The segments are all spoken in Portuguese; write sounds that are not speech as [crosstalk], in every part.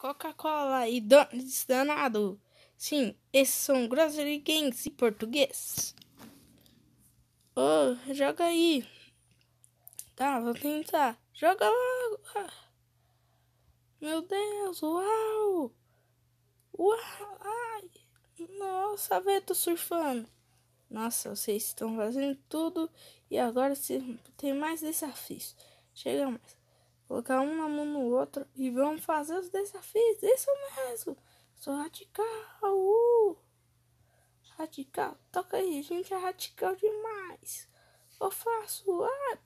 Coca-Cola e donuts danado. Sim, esses são groseliguenses em português. Oh, joga aí. Tá, vou tentar. Joga logo. Ah. Meu Deus, uau. Uau, ai. Nossa, vento surfando. Nossa, vocês estão fazendo tudo e agora tem mais desafios. Chega mais. Colocar um na mão no outro e vamos fazer os desafios. Isso mesmo. Sou radical. Uh. Radical. Toca aí, gente. É radical demais. Eu faço. Ah,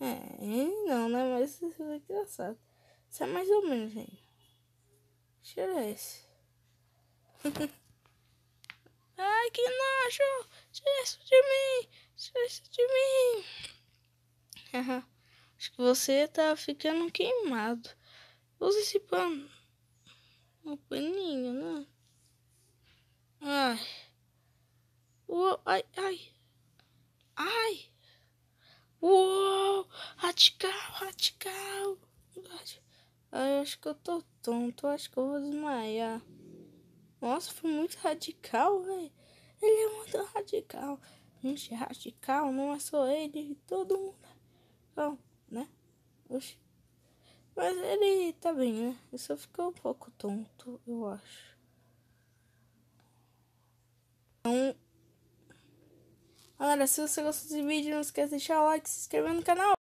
é, não, né? Mas isso é engraçado. Isso é mais ou menos, hein? Tira esse. [laughs] Ai, que nojo! Tira isso de mim! Tira isso de mim! Aham. Acho que você tá ficando queimado. Usa esse pano. Um paninho, né? Ai. Uou, ai, ai. Ai. Uou, radical, radical. Ai, eu acho que eu tô tonto. Eu acho que eu vou desmaiar. Nossa, foi muito radical, velho. Ele é muito radical. Gente, radical não é só ele, é todo mundo. Então, né? Oxi. Mas ele tá bem, né? Eu só ficou um pouco tonto, eu acho. Então. Galera, se você gostou desse vídeo, não esquece de deixar o like, se inscrever no canal.